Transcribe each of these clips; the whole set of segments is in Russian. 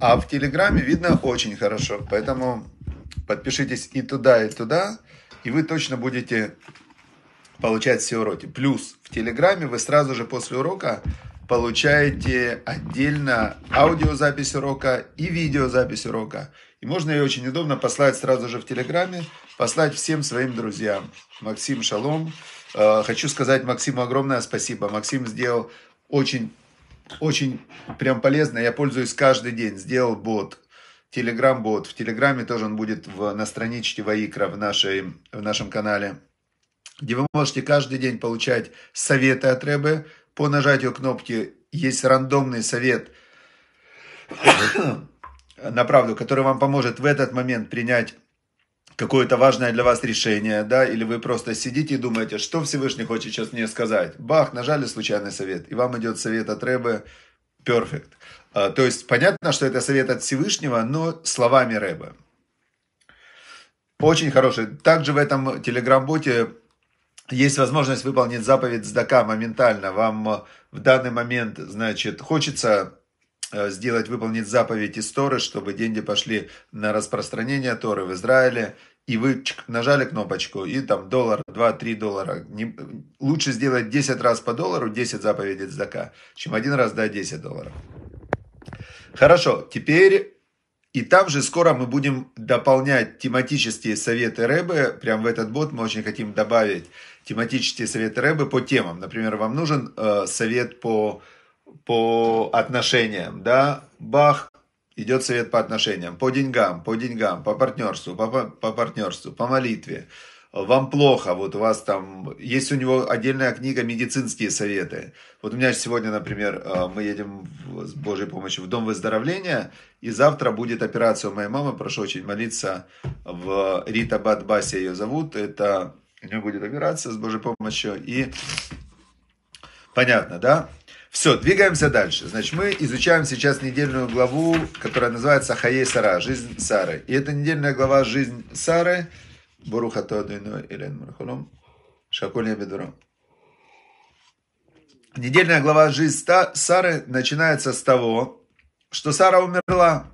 А в Телеграме видно очень хорошо. Поэтому подпишитесь и туда, и туда, и вы точно будете получать все уроки. Плюс в Телеграме вы сразу же после урока получаете отдельно аудиозапись урока и видеозапись урока. И можно ее очень удобно послать сразу же в Телеграме, послать всем своим друзьям. Максим Шалом. Э, хочу сказать Максиму огромное спасибо. Максим сделал очень очень прям полезно, я пользуюсь каждый день. Сделал бот, Телеграм-бот. В Телеграме тоже он будет в, на страничке Ваикра в, нашей, в нашем канале, где вы можете каждый день получать советы от Рэбе. По нажатию кнопки есть рандомный совет на правду, который вам поможет в этот момент принять какое-то важное для вас решение, да, или вы просто сидите и думаете, что Всевышний хочет сейчас мне сказать. Бах, нажали случайный совет, и вам идет совет от Рэбе, перфект. А, то есть понятно, что это совет от Всевышнего, но словами Рэбе. Очень хороший. Также в этом телеграм-боте есть возможность выполнить заповедь сдака моментально. Вам в данный момент, значит, хочется Э, сделать, выполнить заповедь из Торы, чтобы деньги пошли на распространение Торы в Израиле, и вы чик, нажали кнопочку, и там доллар, 2-3 доллара. Не, лучше сделать 10 раз по доллару 10 заповедей Дзака, чем один раз дать 10 долларов. Хорошо, теперь и там же скоро мы будем дополнять тематические советы Рэбы. Прям в этот бот мы очень хотим добавить тематические советы Рэбы по темам. Например, вам нужен э, совет по по отношениям, да, бах, идет совет по отношениям, по деньгам, по деньгам, по партнерству, по, по, партнерству, по молитве. Вам плохо, вот у вас там, есть у него отдельная книга «Медицинские советы». Вот у меня сегодня, например, э, мы едем с Божьей помощью в Дом выздоровления, и завтра будет операция у моей мамы, прошу очень молиться, в Рита Бадбасе ее зовут, это у нее будет операция с Божьей помощью, и понятно, да? Все, двигаемся дальше. Значит, мы изучаем сейчас недельную главу, которая называется Хаей Сара, жизнь Сары. И это недельная глава жизнь Сары. Буруха Тоадуйно Илен Мархулом. Шакуль Бедуром. Недельная глава жизнь Сары начинается с того, что Сара умерла.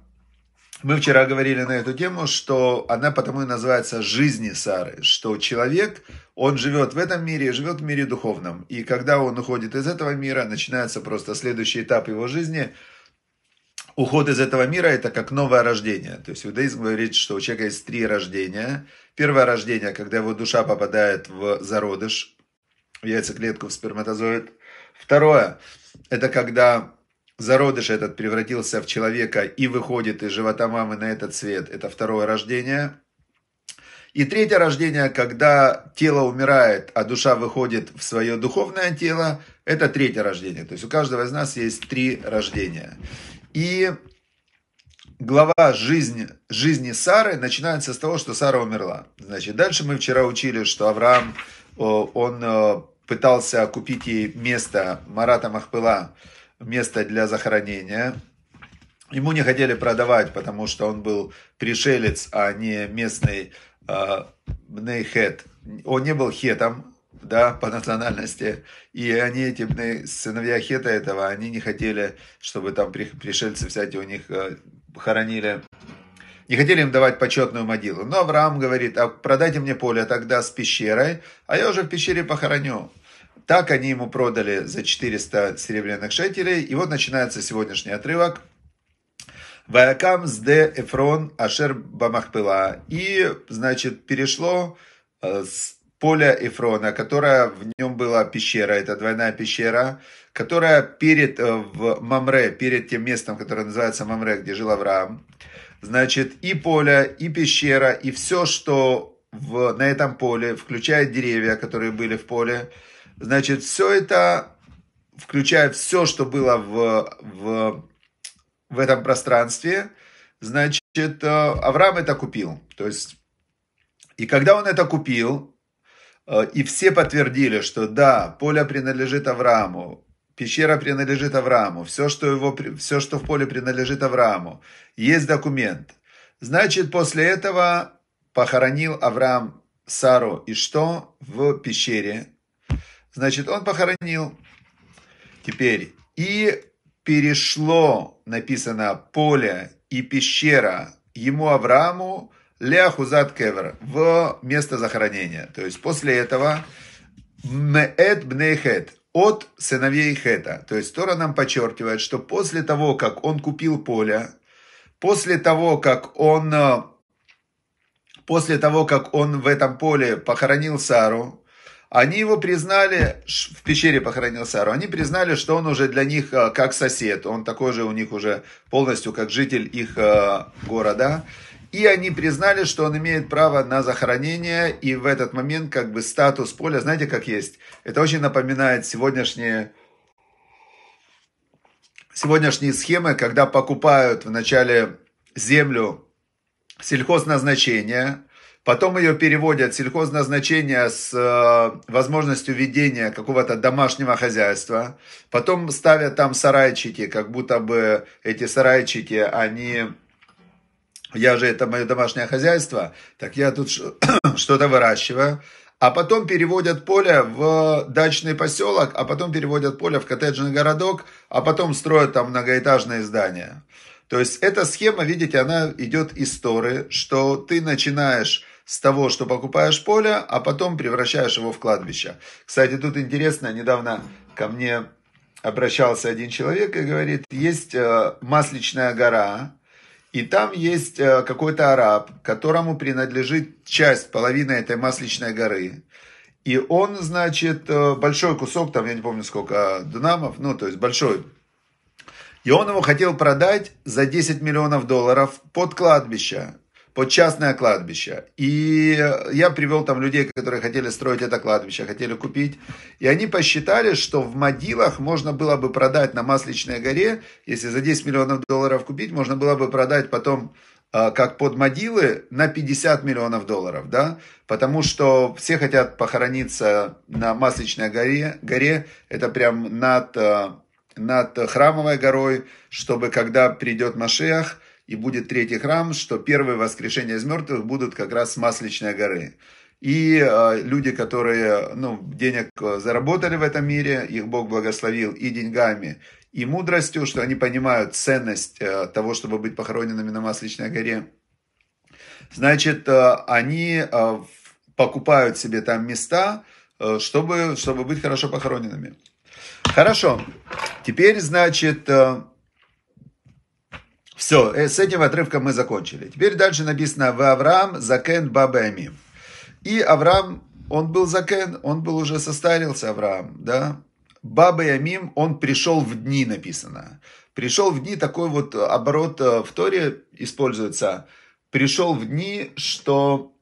Мы вчера говорили на эту тему, что она потому и называется «Жизни Сары», что человек, он живет в этом мире живет в мире духовном. И когда он уходит из этого мира, начинается просто следующий этап его жизни – уход из этого мира – это как новое рождение. То есть иудаизм говорит, что у человека есть три рождения. Первое рождение, когда его душа попадает в зародыш, в яйцеклетку, в сперматозоид. Второе – это когда зародыш этот превратился в человека и выходит из живота мамы на этот свет, это второе рождение. И третье рождение, когда тело умирает, а душа выходит в свое духовное тело, это третье рождение. То есть у каждого из нас есть три рождения. И глава жизни, жизни Сары начинается с того, что Сара умерла. Значит, дальше мы вчера учили, что Авраам, э, он э, пытался купить ей место Марата Махпыла, место для захоронения. Ему не хотели продавать, потому что он был пришелец, а не местный э, Он не был хетом, да, по национальности. И они, эти бны, сыновья хета этого, они не хотели, чтобы там пришельцы всякие у них э, хоронили. Не хотели им давать почетную могилу. Но Авраам говорит, а продайте мне поле тогда с пещерой, а я уже в пещере похороню. Так они ему продали за 400 серебряных шекелей. И вот начинается сегодняшний отрывок. Ваякам де Эфрон Ашер Бамахпила. И, значит, перешло э, с поля Эфрона, которая в нем была пещера, это двойная пещера, которая перед, э, в Мамре, перед тем местом, которое называется Мамре, где жил Авраам, значит, и поле, и пещера, и все, что в, на этом поле, включая деревья, которые были в поле, Значит, все это, включая все, что было в, в, в этом пространстве, значит, э, Авраам это купил. То есть, и когда он это купил, э, и все подтвердили, что да, поле принадлежит Аврааму, пещера принадлежит Аврааму, все, что, его, все, что в поле принадлежит Аврааму, есть документ. Значит, после этого похоронил Авраам Сару и что в пещере, Значит, он похоронил. Теперь и перешло, написано, поле и пещера ему Аврааму Ляхузат Кевер в место захоронения. То есть после этого Меэт Бнейхет от сыновей Хета. То есть Тора нам подчеркивает, что после того, как он купил поле, после того, как он, э, после того, как он в этом поле похоронил Сару, они его признали, в пещере похоронил Сару, они признали, что он уже для них э, как сосед, он такой же у них уже полностью как житель их э, города. И они признали, что он имеет право на захоронение, и в этот момент как бы статус поля, знаете, как есть. Это очень напоминает сегодняшние сегодняшние схемы, когда покупают вначале землю сельхозназначения, Потом ее переводят в сельхозназначение с э, возможностью ведения какого-то домашнего хозяйства. Потом ставят там сарайчики, как будто бы эти сарайчики, они... Я же это мое домашнее хозяйство, так я тут что-то выращиваю. А потом переводят поле в дачный поселок, а потом переводят поле в коттеджный городок, а потом строят там многоэтажные здания. То есть эта схема, видите, она идет из Торы, что ты начинаешь с того, что покупаешь поле, а потом превращаешь его в кладбище. Кстати, тут интересно, недавно ко мне обращался один человек и говорит, есть э, Масличная гора, и там есть э, какой-то араб, которому принадлежит часть, половина этой Масличной горы. И он, значит, э, большой кусок, там я не помню сколько, динамов, ну, то есть большой. И он его хотел продать за 10 миллионов долларов под кладбище под частное кладбище. И я привел там людей, которые хотели строить это кладбище, хотели купить. И они посчитали, что в Мадилах можно было бы продать на Масличной горе, если за 10 миллионов долларов купить, можно было бы продать потом а, как под могилы на 50 миллионов долларов, да, потому что все хотят похорониться на Масличной горе, горе это прям над, а, над Храмовой горой, чтобы когда придет Машех, и будет третий храм, что первые воскрешения из мертвых будут как раз с Масличной горы. И э, люди, которые ну, денег э, заработали в этом мире, их Бог благословил и деньгами, и мудростью, что они понимают ценность э, того, чтобы быть похороненными на Масличной горе. Значит, э, они э, покупают себе там места, э, чтобы, чтобы быть хорошо похороненными. Хорошо. Теперь, значит, э, все, э, с этим отрывком мы закончили. Теперь дальше написано «В Авраам Закен Бабами». И Авраам, он был Закен, он был уже состарился, Авраам, да? Баба Ямим, он пришел в дни, написано. Пришел в дни, такой вот оборот э, в Торе используется. Пришел в дни, что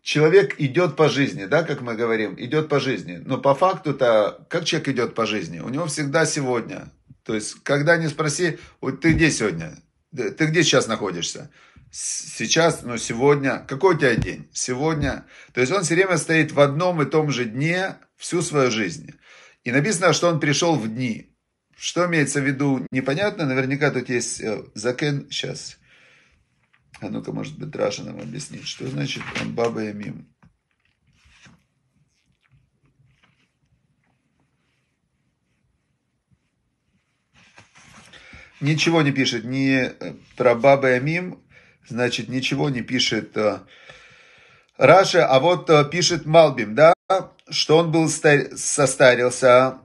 человек идет по жизни, да, как мы говорим, идет по жизни. Но по факту-то, как человек идет по жизни? У него всегда сегодня. То есть, когда не спроси, вот ты где сегодня? Ты где сейчас находишься? Сейчас, ну, сегодня. Какой у тебя день? Сегодня. То есть он все время стоит в одном и том же дне всю свою жизнь. И написано, что он пришел в дни. Что имеется в виду, непонятно. Наверняка тут есть э, закен. Сейчас. А ну-ка, может быть, Раша нам объяснит, что значит он баба Ямим. ничего не пишет ни э, про Баба Ямим, значит, ничего не пишет э, Раша, а вот э, пишет Малбим, да, что он был состарился.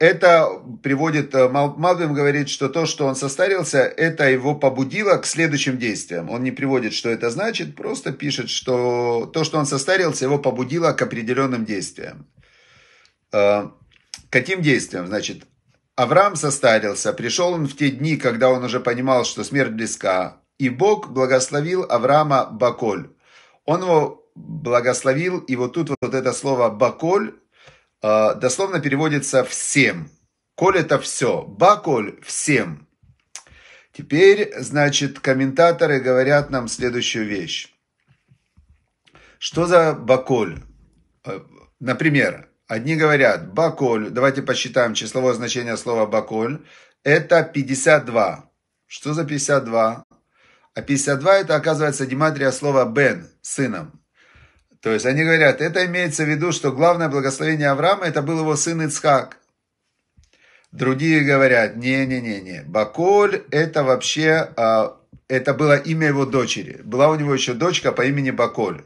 Это приводит, Малбим говорит, что то, что он состарился, это его побудило к следующим действиям. Он не приводит, что это значит, просто пишет, что то, что он состарился, его побудило к определенным действиям. Каким действиям? Значит, Авраам состарился, пришел он в те дни, когда он уже понимал, что смерть близка, и Бог благословил Авраама Баколь. Он его благословил, и вот тут вот это слово «баколь» э, дословно переводится «всем». «Коль» – это «все», «баколь» – «всем». Теперь, значит, комментаторы говорят нам следующую вещь. Что за «баколь»? Э, например, Одни говорят «баколь». Давайте посчитаем числовое значение слова «баколь». Это 52. Что за 52? А 52 это, оказывается, дематрия слова «бен» – «сыном». То есть они говорят, это имеется в виду, что главное благословение Авраама – это был его сын Ицхак. Другие говорят, не-не-не-не, Баколь – это вообще, а, это было имя его дочери. Была у него еще дочка по имени Баколь.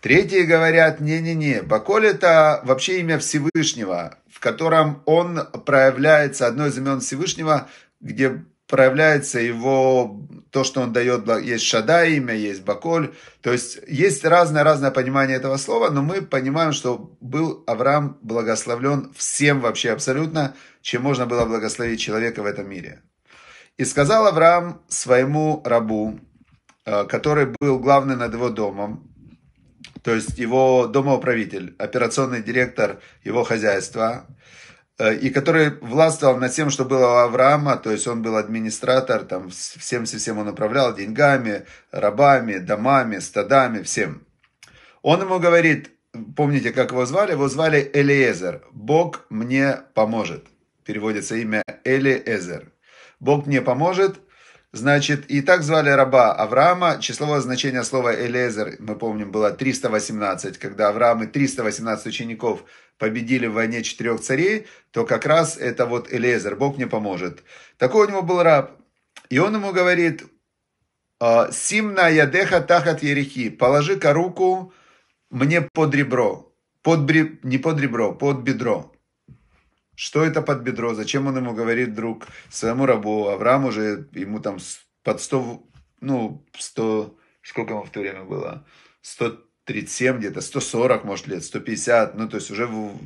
Третьи говорят, не-не-не, Баколь это вообще имя Всевышнего, в котором он проявляется, одно из имен Всевышнего, где проявляется его, то, что он дает, есть Шада имя, есть Баколь. То есть есть разное-разное понимание этого слова, но мы понимаем, что был Авраам благословлен всем вообще абсолютно, чем можно было благословить человека в этом мире. И сказал Авраам своему рабу, э, который был главный над его домом, то есть его домоуправитель, операционный директор его хозяйства, э, и который властвовал над тем, что было у Авраама, то есть он был администратор, там всем, всем он управлял, деньгами, рабами, домами, стадами, всем. Он ему говорит, помните, как его звали? Его звали Элиезер. «Бог мне поможет». Переводится имя Элиезер. «Бог мне поможет, Значит, и так звали раба Авраама. Числовое значение слова «элезер», мы помним, было 318. Когда Авраам и 318 учеников победили в войне четырех царей, то как раз это вот Элезер, Бог мне поможет. Такой у него был раб. И он ему говорит, «А, «Симна ядеха тахат ерехи, положи-ка руку мне под ребро». Под бри... Не под ребро, под бедро. Что это под бедро? Зачем он ему говорит, друг, своему рабу? Авраам уже ему там под 100, ну, 100, сколько ему в то время было? 137 где-то, 140, может, лет, 150. Ну, то есть уже... В...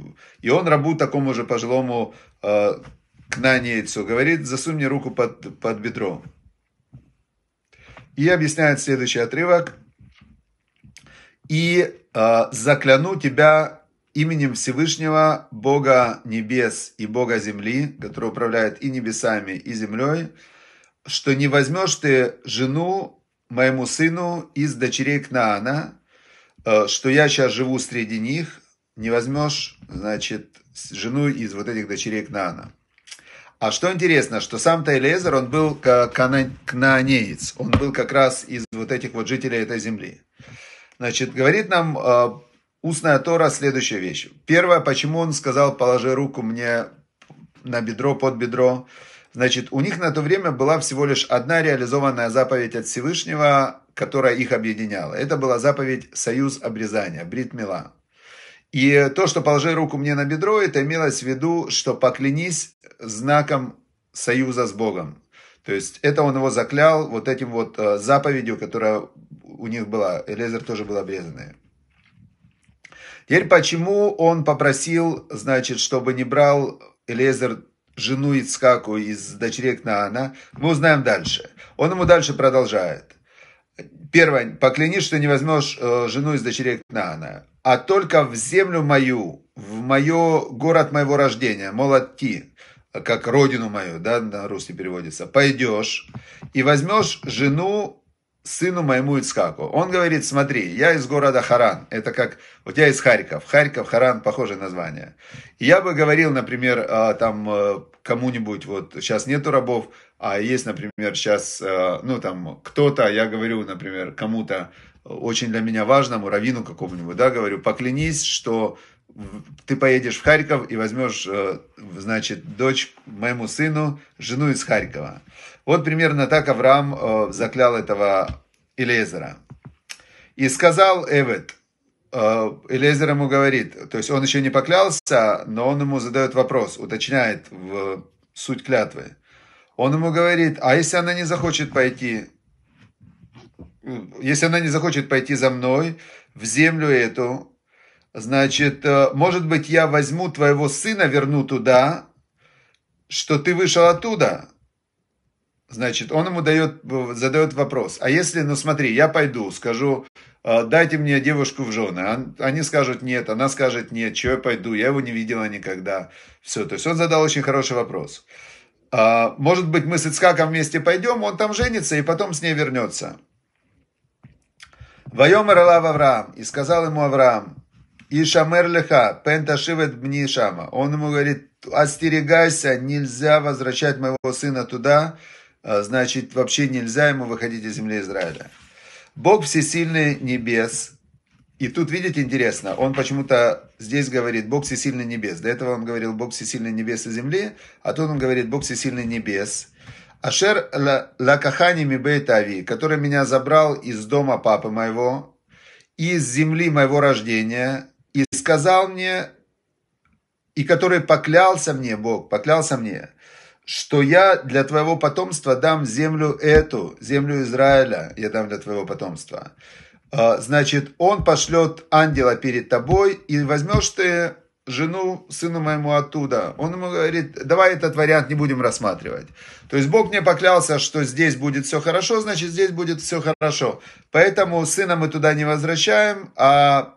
И он рабу такому же пожилому э, кнанейцу говорит, засунь мне руку под, под бедро. И объясняет следующий отрывок. И э, закляну тебя именем Всевышнего Бога небес и Бога земли, который управляет и небесами, и землей, что не возьмешь ты жену моему сыну из дочерей Кнаана, э, что я сейчас живу среди них, не возьмешь, значит, жену из вот этих дочерей Кнаана. А что интересно, что сам Тайлезер, он был кнаанеец, он был как раз из вот этих вот жителей этой земли. Значит, говорит нам э, Устная Тора – следующая вещь. Первое, почему он сказал «положи руку мне на бедро, под бедро». Значит, у них на то время была всего лишь одна реализованная заповедь от Всевышнего, которая их объединяла. Это была заповедь «Союз обрезания», «Брит Мила». И то, что «положи руку мне на бедро», это имелось в виду, что поклянись знаком союза с Богом. То есть это он его заклял вот этим вот э, заповедью, которая у них была. Элезер тоже был обрезанный. Теперь почему он попросил, значит, чтобы не брал Элезер жену Ицхаку из дочерей Кнаана, мы узнаем дальше. Он ему дальше продолжает. Первое, поклянись, что не возьмешь э, жену из дочерей Кнаана, а только в землю мою, в мое город моего рождения, молотки, как родину мою, да, на русский переводится, пойдешь и возьмешь жену сыну моему Ицкаку. Он говорит, смотри, я из города Харан. Это как, вот я из Харьков. Харьков, Харан, похожее название. я бы говорил, например, а, там э, кому-нибудь, вот сейчас нету рабов, а есть, например, сейчас, э, ну там, кто-то, я говорю, например, кому-то э, очень для меня важному, равину какому-нибудь, да, говорю, поклянись, что ты поедешь в Харьков и возьмешь, значит, дочь моему сыну, жену из Харькова. Вот примерно так Авраам э, заклял этого Элезера. И сказал Эвет, э, Элезер ему говорит, то есть он еще не поклялся, но он ему задает вопрос, уточняет в суть клятвы. Он ему говорит, а если она не захочет пойти, если она не захочет пойти за мной в землю эту, значит, э, может быть, я возьму твоего сына, верну туда, что ты вышел оттуда. Значит, он ему дает, задает вопрос. А если, ну смотри, я пойду, скажу, «А, дайте мне девушку в жены. Они скажут нет, она скажет нет, чего я пойду, я его не видела никогда. Все, то есть он задал очень хороший вопрос. «А, может быть, мы с Ицхаком вместе пойдем, он там женится и потом с ней вернется. Воем Ирлав Авраам, и сказал ему Авраам, Ишамер леха, пенташивет бнишама. Он ему говорит, остерегайся, нельзя возвращать моего сына туда, а, значит, вообще нельзя ему выходить из земли Израиля. Бог всесильный небес. И тут, видите, интересно, он почему-то здесь говорит «Бог всесильный небес». До этого он говорил «Бог всесильный небес и земли», а тут он говорит «Бог всесильный небес». Ашер лакахани мибейт который меня забрал из дома папы моего, из земли моего рождения, и сказал мне, и который поклялся мне, Бог, поклялся мне, что я для твоего потомства дам землю эту, землю Израиля, я дам для твоего потомства. А, значит, он пошлет ангела перед тобой, и возьмешь ты жену сыну моему оттуда. Он ему говорит, давай этот вариант не будем рассматривать. То есть Бог мне поклялся, что здесь будет все хорошо, значит здесь будет все хорошо. Поэтому сына мы туда не возвращаем, а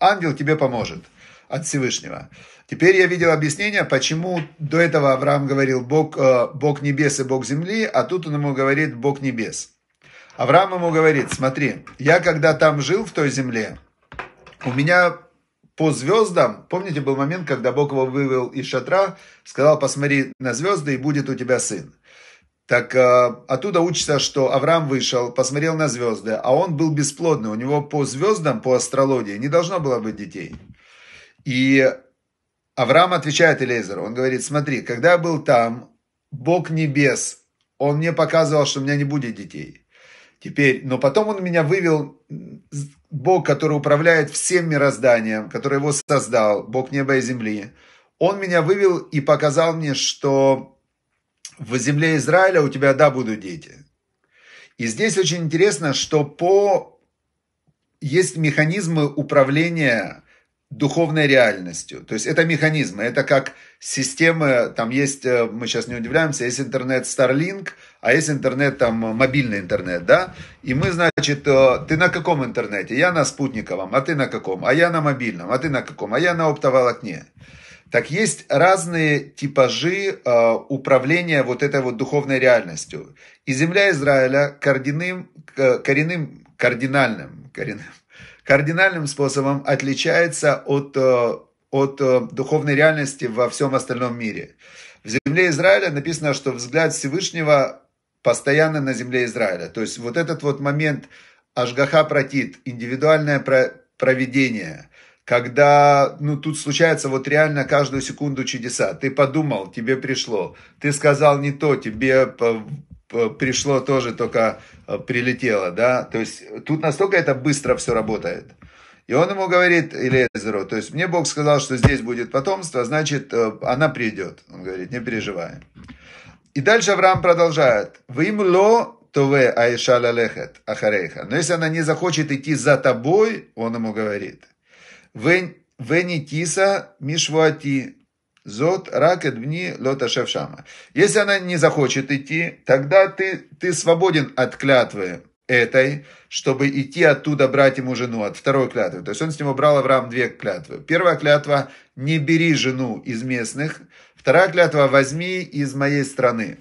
ангел тебе поможет от Всевышнего. Теперь я видел объяснение, почему до этого Авраам говорил Бог, э, Бог небес и Бог земли, а тут он ему говорит Бог небес. Авраам ему говорит, смотри, я когда там жил в той земле, у меня по звездам, помните, был момент, когда Бог его вывел из шатра, сказал, посмотри на звезды, и будет у тебя сын. Так э, оттуда учится, что Авраам вышел, посмотрел на звезды, а он был бесплодный. У него по звездам, по астрологии не должно было быть детей. И Авраам отвечает Элейзеру, он говорит, смотри, когда я был там, Бог небес, он мне показывал, что у меня не будет детей. Теперь, но потом он меня вывел, Бог, который управляет всем мирозданием, который его создал, Бог неба и земли, он меня вывел и показал мне, что в земле Израиля у тебя, да, будут дети. И здесь очень интересно, что по... есть механизмы управления духовной реальностью. То есть это механизмы, это как системы, там есть, э, мы сейчас не удивляемся, есть интернет Starlink, а есть интернет, там, мобильный интернет, да? И мы, значит, э, ты на каком интернете? Я на спутниковом, а ты на каком? А я на мобильном, а ты на каком? А я на оптоволокне. Так есть разные типажи э, управления вот этой вот духовной реальностью. И земля Израиля коренным, э, коренным, кардинальным, коренным, кардинальным способом отличается от, э, от э, духовной реальности во всем остальном мире. В земле Израиля написано, что взгляд Всевышнего постоянно на земле Израиля. То есть вот этот вот момент Ашгаха протит, индивидуальное проведение, когда, ну, тут случается вот реально каждую секунду чудеса. Ты подумал, тебе пришло, ты сказал не то, тебе Э, пришло тоже только э, прилетело, да, то есть тут настолько это быстро все работает. И он ему говорит, Элизеру, то есть мне Бог сказал, что здесь будет потомство, значит, э, она придет. Он говорит, не переживай. И дальше Авраам продолжает. Вим ло тове айша лехет ахарейха. Но если она не захочет идти за тобой, он ему говорит. Вени тиса мишвуати Зот ракет вни лота шевшама. Если она не захочет идти, тогда ты, ты свободен от клятвы этой, чтобы идти оттуда брать ему жену, от второй клятвы. То есть он с него брал Авраам две клятвы. Первая клятва – не бери жену из местных. Вторая клятва – возьми из моей страны.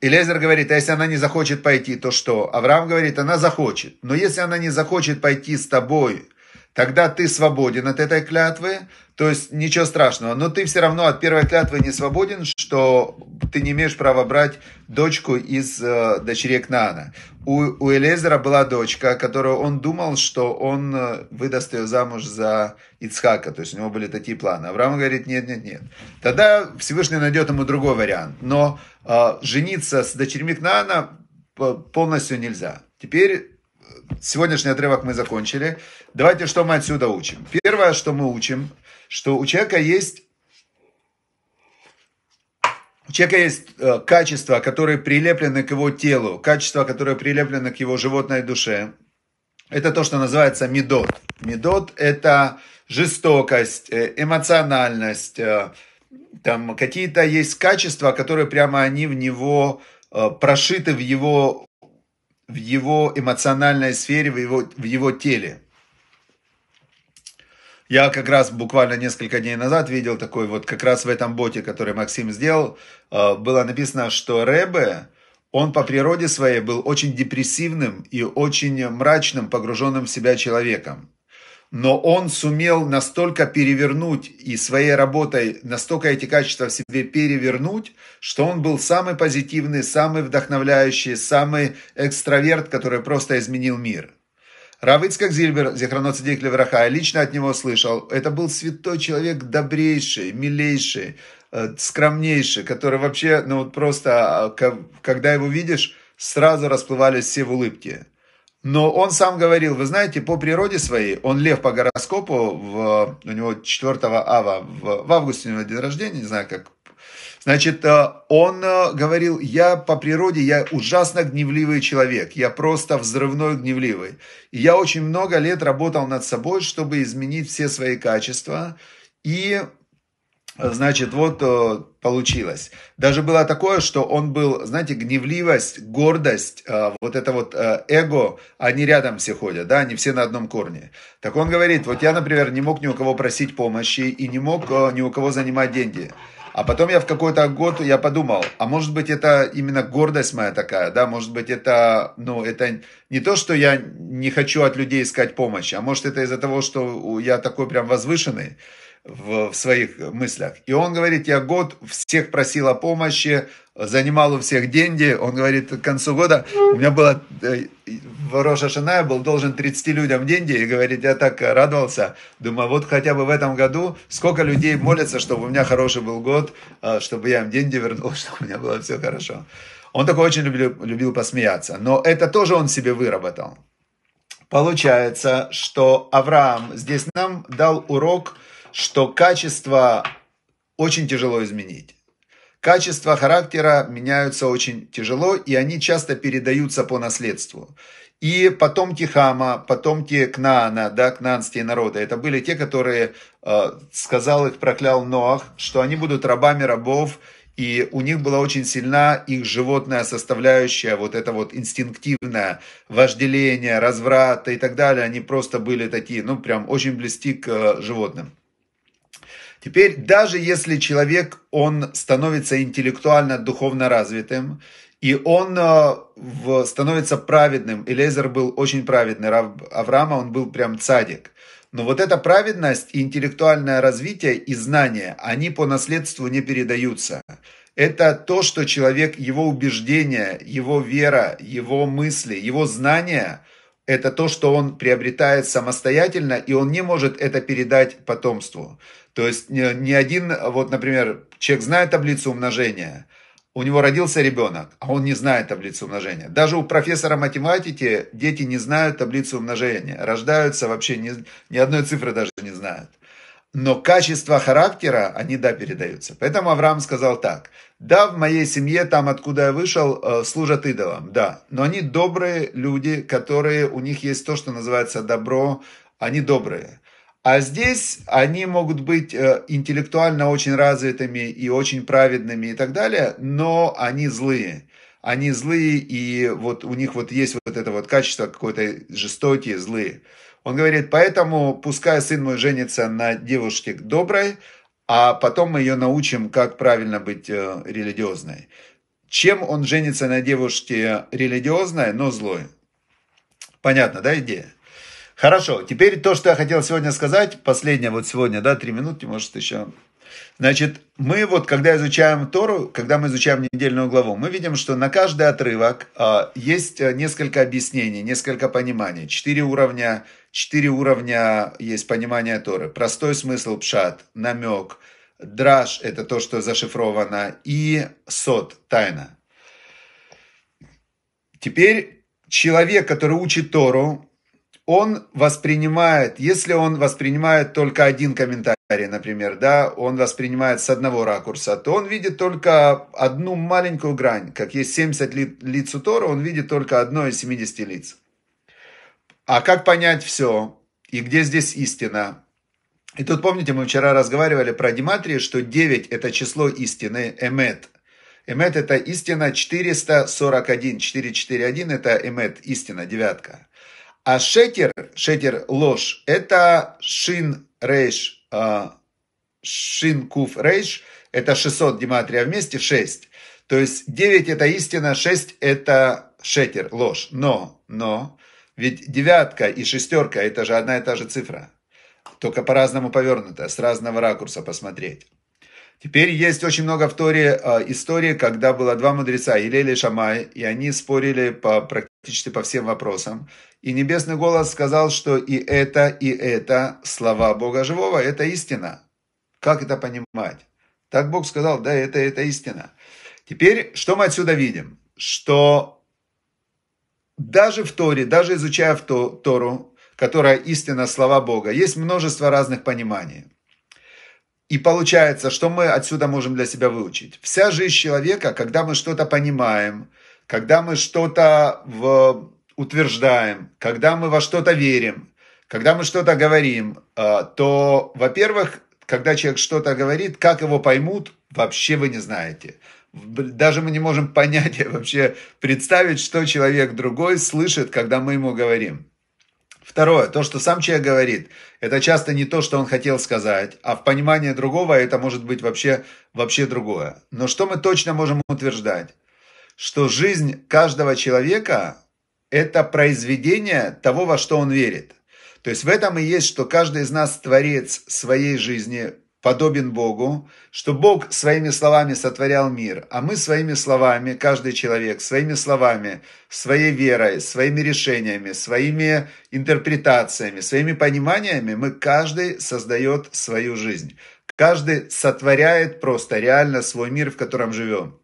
И Лезер говорит, а если она не захочет пойти, то что? Авраам говорит, она захочет. Но если она не захочет пойти с тобой Тогда ты свободен от этой клятвы, то есть ничего страшного, но ты все равно от первой клятвы не свободен, что ты не имеешь права брать дочку из э, дочерей Кнаана. У, у Элезера была дочка, которую он думал, что он э, выдаст ее замуж за Ицхака, то есть у него были такие планы. Авраам говорит, нет, нет, нет. Тогда Всевышний найдет ему другой вариант, но э, жениться с дочерьми Кнаана э, полностью нельзя. Теперь сегодняшний отрывок мы закончили. Давайте, что мы отсюда учим. Первое, что мы учим, что у человека есть у человека есть э, качества, которые прилеплены к его телу, качества, которые прилеплены к его животной душе. Это то, что называется медот. Медот – это жестокость, э, эмоциональность, э, там какие-то есть качества, которые прямо они в него э, прошиты в его в его эмоциональной сфере, в его, в его теле. Я как раз буквально несколько дней назад видел такой вот, как раз в этом боте, который Максим сделал, э, было написано, что Рэбе, он по природе своей был очень депрессивным и очень мрачным, погруженным в себя человеком но он сумел настолько перевернуть и своей работой настолько эти качества в себе перевернуть, что он был самый позитивный, самый вдохновляющий, самый экстраверт, который просто изменил мир. Равыцкак Зильбер, Зехранот Сидик Левраха, я лично от него слышал, это был святой человек, добрейший, милейший, э, скромнейший, который вообще, ну вот просто, а, когда его видишь, сразу расплывались все в улыбке. Но он сам говорил, вы знаете, по природе своей, он лев по гороскопу, в, у него 4 ава, в, в августе у него день рождения, не знаю как. Значит, э, он э, говорил, я по природе, я ужасно гневливый человек, я просто взрывной гневливый. И я очень много лет работал над собой, чтобы изменить все свои качества и Значит, вот э, получилось. Даже было такое, что он был, знаете, гневливость, гордость, э, вот это вот э, эго, они рядом все ходят, да, они все на одном корне. Так он говорит, вот я, например, не мог ни у кого просить помощи и не мог ни у кого занимать деньги. А потом я в какой-то год, я подумал, а может быть это именно гордость моя такая, да, может быть это, ну, это не то, что я не хочу от людей искать помощи, а может это из-за того, что я такой прям возвышенный, в, в своих мыслях. И он говорит, я год всех просил о помощи, занимал у всех деньги. Он говорит, к концу года у меня было, э, в Рошашина я был должен 30 людям деньги. И говорит, я так радовался. Думаю, вот хотя бы в этом году сколько людей молятся, чтобы у меня хороший был год, э, чтобы я им деньги вернул, чтобы у меня было все хорошо. Он такой очень любил, любил посмеяться. Но это тоже он себе выработал. Получается, что Авраам здесь нам дал урок – что качество очень тяжело изменить. Качества характера меняются очень тяжело, и они часто передаются по наследству. И потомки Хама, потомки Кнаана, да, кнаанские народы, это были те, которые, э, сказал их, проклял Ноах, что они будут рабами рабов, и у них была очень сильна их животная составляющая, вот это вот инстинктивное вожделение, разврат и так далее. Они просто были такие, ну, прям очень блести к э, животным. Теперь, даже если человек, он становится интеллектуально, духовно развитым, и он э, в, становится праведным. Элейзер был очень праведный, Рав, Авраама он был прям цадик. Но вот эта праведность и интеллектуальное развитие и знания, они по наследству не передаются. Это то, что человек, его убеждения, его вера, его мысли, его знания, это то, что он приобретает самостоятельно, и он не может это передать потомству. То есть ни один, вот, например, человек знает таблицу умножения, у него родился ребенок, а он не знает таблицу умножения. Даже у профессора математики дети не знают таблицу умножения. Рождаются вообще ни, ни одной цифры даже не знают. Но качество характера, они, да, передаются. Поэтому Авраам сказал так. Да, в моей семье, там, откуда я вышел, э, служат идолам, да. Но они добрые люди, которые, у них есть то, что называется добро, они добрые. А здесь они могут быть э, интеллектуально очень развитыми и очень праведными и так далее, но они злые. Они злые, и вот у них вот есть вот это вот качество какое-то жестокие, злые. Он говорит, поэтому пускай сын мой женится на девушке доброй, а потом мы ее научим, как правильно быть э, религиозной. Чем он женится на девушке религиозной, но злой? Понятно, да, идея? Хорошо, теперь то, что я хотел сегодня сказать, последнее вот сегодня, да, три минутки, может, еще. Значит, мы вот, когда изучаем Тору, когда мы изучаем недельную главу, мы видим, что на каждый отрывок а, э, есть несколько объяснений, несколько пониманий. Четыре уровня, четыре уровня есть понимания Торы. Простой смысл, пшат, намек, драж – это то, что зашифровано, и сот – тайна. Теперь человек, который учит Тору, он воспринимает, если он воспринимает только один комментарий, например, да, он воспринимает с одного ракурса, то он видит только одну маленькую грань. Как есть 70 ли, лиц у Тора, он видит только одно из 70 лиц. А как понять все? И где здесь истина? И тут, помните, мы вчера разговаривали про Диматрии, что 9 – это число истины, эмет. Эмет – это истина 441, 441 – это эмет, истина, девятка. А шетер шетер ложь, это шин рейш, а, шин куф рейш, это 600 гематрия а вместе, 6. То есть 9 – это истина, 6 – это шетер ложь. Но, но, ведь девятка и шестерка – это же одна и та же цифра. Только по-разному повернутая с разного ракурса посмотреть. Теперь есть очень много в Торе э, истории, когда было два мудреца, Илель и Шамай, и они спорили по, почти по всем вопросам. И небесный голос сказал, что и это, и это, слова Бога Живого, это истина. Как это понимать? Так Бог сказал, да, это, это истина. Теперь, что мы отсюда видим? Что даже в Торе, даже изучая в то Тору, которая истина, слова Бога, есть множество разных пониманий. И получается, что мы отсюда можем для себя выучить. Вся жизнь человека, когда мы что-то понимаем – когда мы что-то в... утверждаем, когда мы во что-то верим, когда мы что-то говорим, э, то, во-первых, когда человек что-то говорит, как его поймут, вообще вы не знаете. Даже мы не можем понять, вообще представить, что человек другой слышит, когда мы ему говорим. Второе, то, что сам человек говорит, это часто не то, что он хотел сказать, а в понимании другого это может быть вообще, вообще другое. Но что мы точно можем утверждать? что жизнь каждого человека – это произведение того, во что он верит. То есть в этом и есть, что каждый из нас творец своей жизни, подобен Богу, что Бог своими словами сотворял мир, а мы своими словами, каждый человек, своими словами, своей верой, своими решениями, своими интерпретациями, своими пониманиями, мы каждый создает свою жизнь. Каждый сотворяет просто реально свой мир, в котором живем.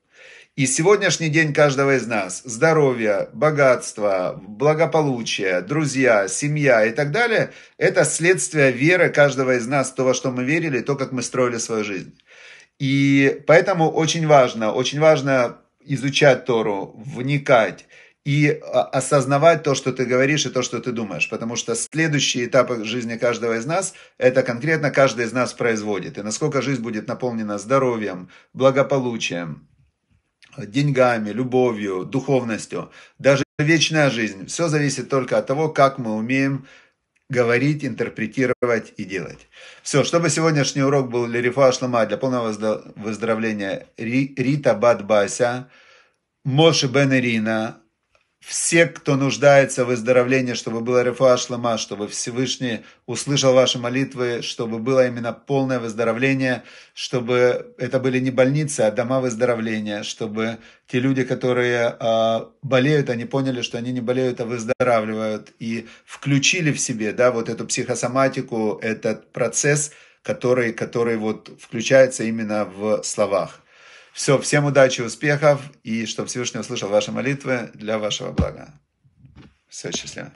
И сегодняшний день каждого из нас, здоровье, богатство, благополучие, друзья, семья и так далее, это следствие веры каждого из нас, то, во что мы верили, то, как мы строили свою жизнь. И поэтому очень важно, очень важно изучать Тору, вникать и а, осознавать то, что ты говоришь и то, что ты думаешь. Потому что следующий этап жизни каждого из нас, это конкретно каждый из нас производит. И насколько жизнь будет наполнена здоровьем, благополучием, деньгами, любовью, духовностью, даже вечная жизнь. Все зависит только от того, как мы умеем говорить, интерпретировать и делать. Все, чтобы сегодняшний урок был для Рифа Шлама для полного выздоровления Рита Бадбася, Моши Бен Ирина, все, кто нуждается в выздоровлении, чтобы было рефуа шлема, чтобы Всевышний услышал ваши молитвы, чтобы было именно полное выздоровление, чтобы это были не больницы, а дома выздоровления, чтобы те люди, которые э, болеют, они поняли, что они не болеют, а выздоравливают, и включили в себе, да, вот эту психосоматику, этот процесс, который, который вот включается именно в словах. Все, всем удачи, успехов, и чтобы Всевышний услышал ваши молитвы для вашего блага. Все, счастливо.